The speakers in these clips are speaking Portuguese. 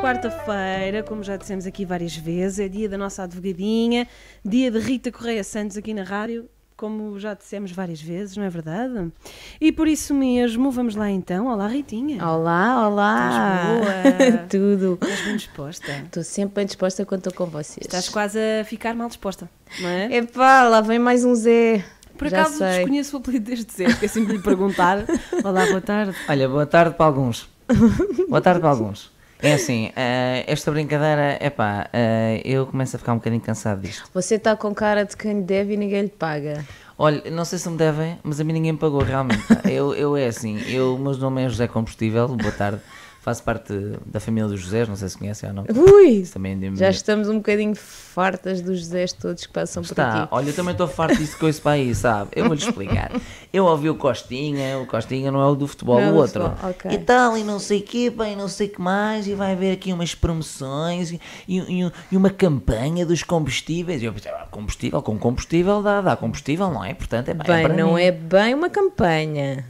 Quarta-feira, como já dissemos aqui várias vezes, é dia da nossa advogadinha, dia de Rita Correia Santos aqui na rádio, como já dissemos várias vezes, não é verdade? E por isso mesmo, vamos lá então. Olá, Ritinha. Olá, olá. Estás boa? Tudo. Estás bem disposta? Estou sempre bem disposta quando estou com vocês. Estás quase a ficar mal disposta, não é? Epá, lá vem mais um Zé. Por acaso desconheço o apelido deste Zé, porque é sempre assim lhe perguntar. olá, boa tarde. Olha, boa tarde para alguns. Boa tarde para alguns. É assim, uh, esta brincadeira, é pá, uh, eh, eu começo a ficar um bocadinho cansado disto. Você está com cara de quem deve e ninguém lhe paga. Olha, não sei se me devem, mas a mim ninguém me pagou realmente. eu, eu é assim, eu, meu nome é José Combustível, boa tarde. Faço parte da família dos José, não sei se conhecem ou não. Ui! Também é já estamos um bocadinho fartas dos José todos que passam Está. por aqui. Olha, eu também estou farto disso com esse país, sabe? Eu vou-lhe explicar. Eu ouvi o Costinha, o Costinha não é o do futebol, não, o outro. Futebol. Okay. E tal, e não sei que, bem, não sei que mais, e vai haver aqui umas promoções e, e, e uma campanha dos combustíveis. E eu pensei, ah, combustível, com combustível dá, dá combustível, não é? Portanto, é bem, bem é não mim. é bem uma campanha.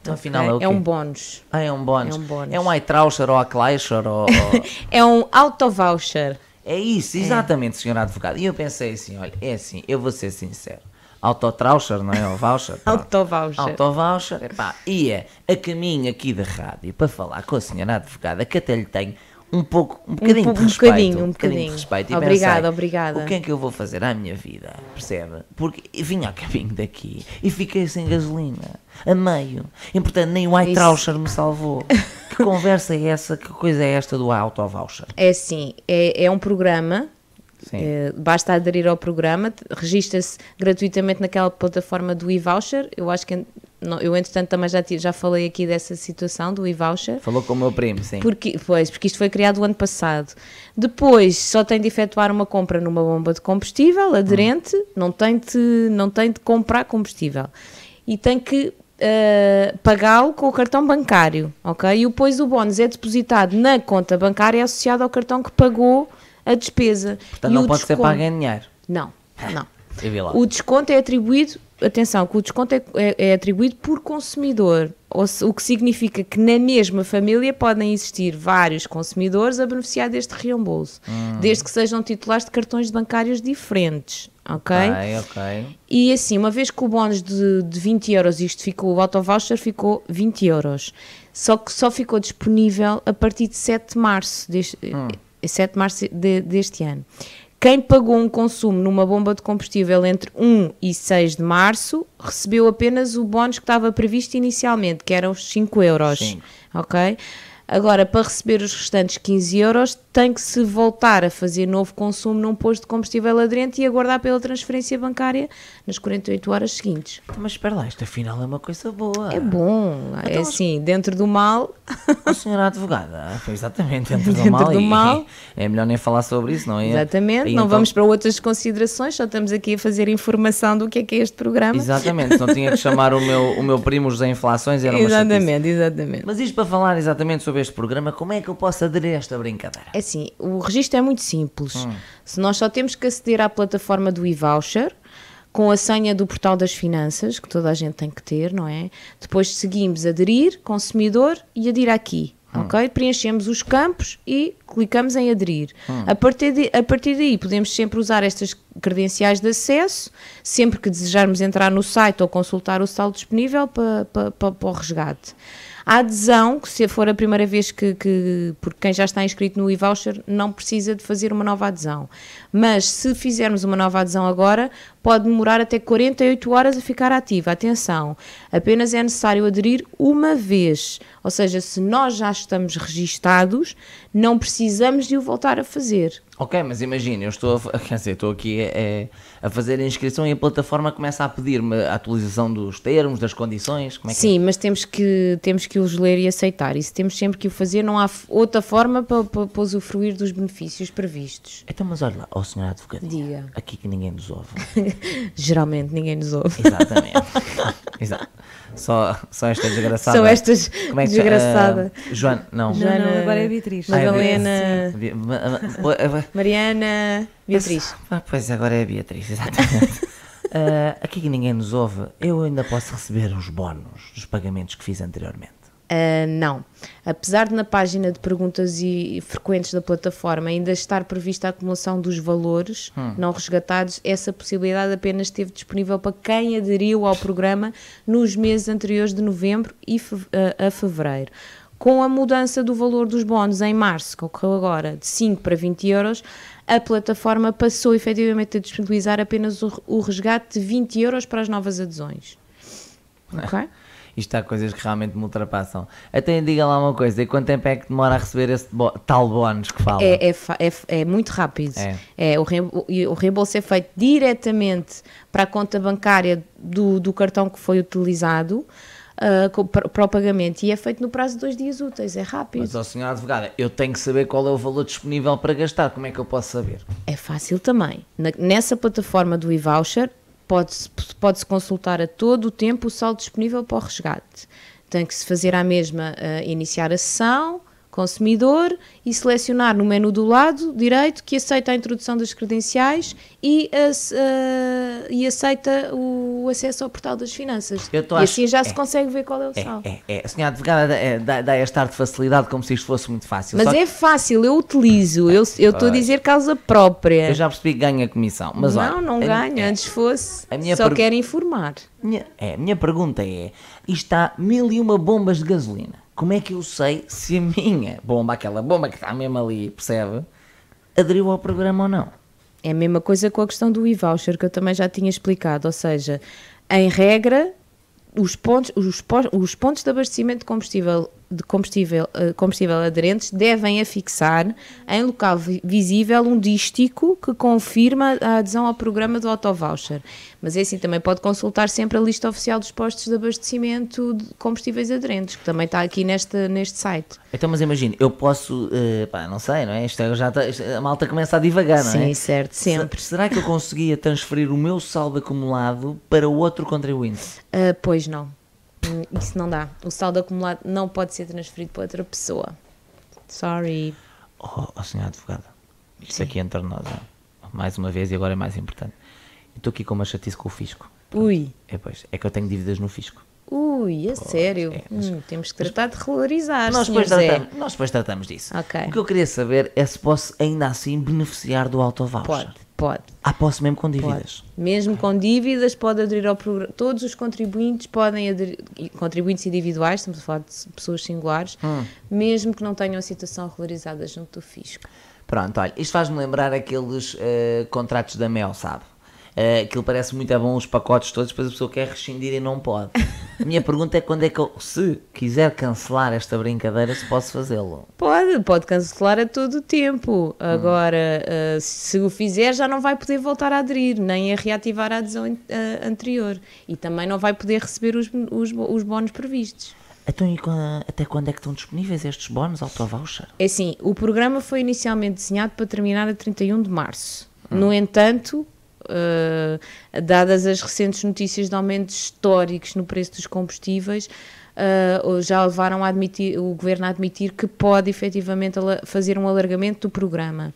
Então, afinal, é, é, um bónus. Ah, é um bónus. É um bónus. É um iTrauscher ou Aclaisher ou... é um auto-voucher. É isso, é. exatamente, é. senhor advogado. E eu pensei assim, olha, é assim, eu vou ser sincero. Autotrauscher, não é? O voucher? Autovoucher. Autovoucher, E é a caminho aqui da rádio para falar com a senhora advogada que até lhe tenho um pouco, um bocadinho um, de respeito. Um bocadinho, um bocadinho. de respeito. obrigada, obrigada. O que é que eu vou fazer à minha vida? Percebe? Porque vim a caminho daqui e fiquei sem gasolina, a meio. E portanto nem o iTrauscher me salvou. que conversa é essa? Que coisa é esta do auto-voucher? É sim, é, é um programa eh, basta aderir ao programa, registra-se gratuitamente naquela plataforma do e-voucher. Eu acho que é eu entretanto também já, já falei aqui dessa situação do e-voucher. Falou com o meu primo, sim. Porque, pois, porque isto foi criado o ano passado. Depois, só tem de efetuar uma compra numa bomba de combustível aderente, hum. não, tem de, não tem de comprar combustível. E tem que uh, pagá-lo com o cartão bancário, ok? E depois o bónus é depositado na conta bancária associado ao cartão que pagou a despesa. Portanto, e não pode desconto... ser pago em dinheiro. Não, não. O desconto é atribuído atenção, que o desconto é, é, é atribuído por consumidor, se, o que significa que na mesma família podem existir vários consumidores a beneficiar deste reembolso, hum. desde que sejam titulares de cartões bancários diferentes. Ok? Ok, E assim, uma vez que o bónus de, de 20 euros, isto ficou, o voucher ficou 20 euros, só que só ficou disponível a partir de 7 de março deste, hum. 7 de março de, deste ano. Quem pagou um consumo numa bomba de combustível entre 1 e 6 de março recebeu apenas o bónus que estava previsto inicialmente, que eram os 5 euros. Sim. Ok? Agora, para receber os restantes 15 euros, tem que se voltar a fazer novo consumo num posto de combustível aderente e aguardar pela transferência bancária nas 48 horas seguintes. Então, mas espera lá, isto afinal é uma coisa boa. É bom, é então, é assim, dentro do mal. A senhora advogada, foi exatamente, dentro, dentro do mal. Do e, mal. É melhor nem falar sobre isso, não é? Exatamente, e não então... vamos para outras considerações, só estamos aqui a fazer informação do que é que é este programa. Exatamente, não tinha que chamar o meu, o meu primo José Inflações, era uma Exatamente, chatice. exatamente. Mas isto para falar exatamente sobre este programa, como é que eu posso aderir a esta brincadeira? É assim, o registro é muito simples. Hum. Se nós só temos que aceder à plataforma do e-voucher, com a senha do portal das finanças, que toda a gente tem que ter, não é? Depois seguimos aderir, consumidor e aderir aqui. Hum. Ok? Preenchemos os campos e clicamos em aderir. Hum. A, partir de, a partir daí podemos sempre usar estas credenciais de acesso, sempre que desejarmos entrar no site ou consultar o saldo disponível para, para, para, para o resgate. A adesão, se for a primeira vez que, que porque quem já está inscrito no e-voucher não precisa de fazer uma nova adesão. Mas se fizermos uma nova adesão agora, pode demorar até 48 horas a ficar ativa. Atenção, apenas é necessário aderir uma vez. Ou seja, se nós já estamos registados, não precisamos de o voltar a fazer. Ok, mas imagina, eu estou a, quer dizer, estou aqui a, é, a fazer a inscrição e a plataforma começa a pedir-me a atualização dos termos, das condições. É, é Sim, é? mas temos que, temos que os ler e aceitar. E se temos sempre que o fazer, não há outra forma para, para, para usufruir dos benefícios previstos. Então, mas olha lá, ó oh senhora advogada, aqui que ninguém nos ouve. Geralmente ninguém nos ouve. Exatamente. Exato. Só, só esta desgraçada. Só estas Como é desgraçada. Uh, Joana, não. Joana, não, agora é Beatriz. Mas Madalena, eh, Mariana, Beatriz. Ah, pois agora é a Beatriz, exatamente. uh, aqui que ninguém nos ouve, eu ainda posso receber os bónus dos pagamentos que fiz anteriormente. Uh, não. Apesar de na página de perguntas e frequentes da plataforma ainda estar prevista a acumulação dos valores hum. não resgatados, essa possibilidade apenas esteve disponível para quem aderiu ao programa nos meses anteriores de novembro e fe uh, a fevereiro. Com a mudança do valor dos bónus em março, que ocorreu agora, de 5 para 20 euros, a plataforma passou efetivamente a disponibilizar apenas o, o resgate de 20 euros para as novas adesões. Ok? isto há coisas que realmente me ultrapassam. Até diga lá uma coisa, e quanto tempo é que demora a receber esse tal bónus que fala? É, é, é, é muito rápido. É. é o, o reembolso é feito diretamente para a conta bancária do, do cartão que foi utilizado uh, para o pagamento e é feito no prazo de dois dias úteis, é rápido. Mas, ó, senhora advogada, eu tenho que saber qual é o valor disponível para gastar, como é que eu posso saber? É fácil também. Na, nessa plataforma do e-voucher pode-se pode consultar a todo o tempo o saldo disponível para o resgate. Tem que se fazer à mesma uh, iniciar a sessão, consumidor e selecionar no menu do lado direito que aceita a introdução das credenciais e, uh, e aceita o acesso ao portal das finanças. e assim já é, se consegue ver qual é o é, saldo. É, é. A senhora advogada eh, dá, dá este de facilidade como se isto fosse muito fácil. Mas é que... fácil, eu utilizo, eu ah, estou a dizer causa própria. Eu já percebi que ganha comissão. Mas não, olha, não ganha, é. antes fosse, só per... quero informar. Minha, é, a minha pergunta é, isto há mil e uma bombas de gasolina como é que eu sei se a minha bomba, aquela bomba que está mesmo ali, percebe, aderiu ao programa ou não? É a mesma coisa com a questão do e-voucher que eu também já tinha explicado, ou seja, em regra, os pontos, os, os pontos de abastecimento de combustível de combustível, eh, combustível aderentes devem afixar em local visível um dístico que confirma a adesão ao programa do autovoucher. Mas é assim, também pode consultar sempre a lista oficial dos postos de abastecimento de combustíveis aderentes, que também está aqui neste, neste site. Então, mas imagina, eu posso, uh, pá, não sei, não é? Isto é, já tá, a malta começa a divagar, não é? Sim, certo, sempre. Será que eu conseguia transferir o meu saldo acumulado para outro contribuinte? Uh, pois não. Hum, isso não dá. O saldo acumulado não pode ser transferido para outra pessoa. Sorry. Oh, oh senhora advogada, isto Sim. aqui é entre nós, mais uma vez, e agora é mais importante. estou aqui com uma chatice com o fisco. Pronto. Ui. É, pois, é que eu tenho dívidas no fisco. Ui, é sério. É, mas... hum, temos que tratar de regularizar. Nós depois, tratamos, nós depois tratamos disso. Okay. O que eu queria saber é se posso ainda assim beneficiar do autovalor. Pode. Pode. Ah, posso mesmo com dívidas? Pode. Mesmo com dívidas, pode aderir ao programa. Todos os contribuintes podem aderir, contribuintes individuais, estamos a falar de pessoas singulares, hum. mesmo que não tenham a situação regularizada junto do fisco. Pronto, olha, isto faz-me lembrar aqueles uh, contratos da MEL, sabe? Uh, aquilo parece muito bom, os pacotes todos, depois a pessoa quer rescindir e não pode. A minha pergunta é quando é que eu, se quiser cancelar esta brincadeira, se posso fazê-lo. Pode, pode cancelar a todo o tempo. Hum. Agora, hum. uh, se o fizer, já não vai poder voltar a aderir, nem a reativar a adesão uh, anterior. E também não vai poder receber os, os, os bónus previstos. Então, até quando é que estão disponíveis estes bónus auto-voucher? É assim, o programa foi inicialmente desenhado para terminar a 31 de março. Hum. No entanto, uh, dadas as recentes notícias de aumentos históricos no preço dos combustíveis, uh, já levaram admitir, o governo a admitir que pode efetivamente fazer um alargamento do programa.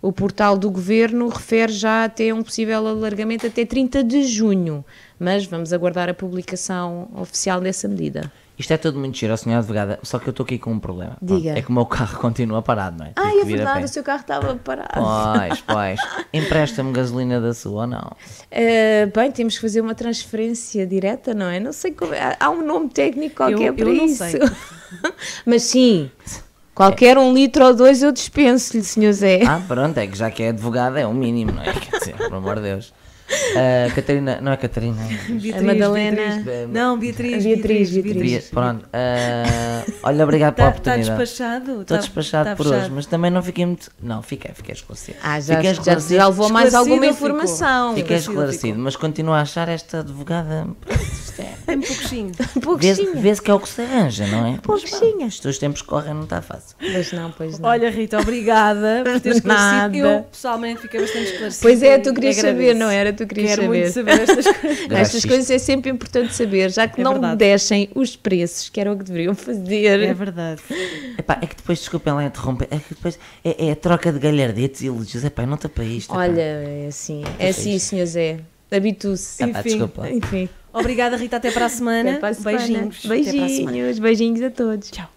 O portal do governo refere já até um possível alargamento até 30 de junho, mas vamos aguardar a publicação oficial dessa medida. Isto é tudo muito giro, senhora advogada, só que eu estou aqui com um problema. Diga. Pronto, é que o meu carro continua parado, não é? Ah, é verdade, o seu carro estava parado. Pois, pois. Empresta-me gasolina da sua ou não? Uh, bem, temos que fazer uma transferência direta, não é? Não sei como. É. Há um nome técnico qualquer eu, para eu isso. Mas sim. Qualquer um litro ou dois eu dispenso-lhe, senhor Zé. Ah, pronto, é que já que é advogada é o um mínimo, não é? Quer dizer, pelo amor de Deus. A Catarina, não é Catarina, Beatriz, a Madalena. Beatriz, não, Beatriz. Beatriz, Beatriz. Beatriz. Pronto. Uh, olha, obrigado pela tá, tá oportunidade. Está despachado? Estou tá, despachado tá por fechado. hoje, mas também não fiquei muito. Não, fiquei, fiquei esclarecido. Ah, já, fiquei esclarecido. já levou mais alguma informação. Fiquei esclarecido, mas continuo a achar esta advogada. É, um pouquinho. Vê-se vê que é o que se arranja, não é? Pouquinho. Os teus tempos correm, não está fácil. Pois não, pois não. Olha, Rita, obrigada por teres conhecido. Eu, pessoalmente, fiquei bastante esclarecida. Pois é, tu querias saber, não era? Tu querias Quero saber. muito saber estas coisas. estas coisas é sempre importante saber, já que é não me deixem os preços, que era o que deveriam fazer. É verdade. Epá, é que depois, desculpem lá interromper, é que depois é, é a troca de galhardetes e elogios. Epá, não está para isto. Olha, epá. é assim, é assim, senhor Zé. habitu se Ah, desculpa. Enfim. Obrigada, Rita. Até para a semana. Até para a semana. Beijinhos. Beijinhos. Semana. Beijinhos a todos. Tchau.